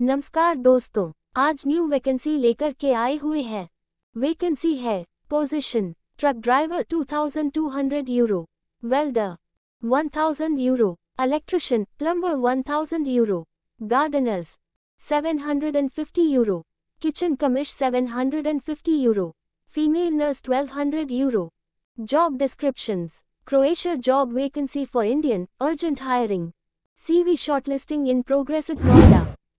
नमस्कार दोस्तों आज न्यू वैकेंसी लेकर के आए हुए हैं वैकेंसी है position truck driver 2200 euro welder 1000 euro electrician plumber 1000 euro gardeners 750 euro kitchen commis 750 euro female nurse 1200 euro job descriptions Croatia job vacancy for Indian urgent hiring CV shortlisting in in progressive Noida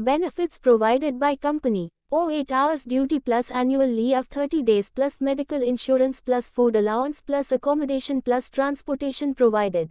Benefits provided by company. 08 hours duty plus annual leave of 30 days plus medical insurance plus food allowance plus accommodation plus transportation provided.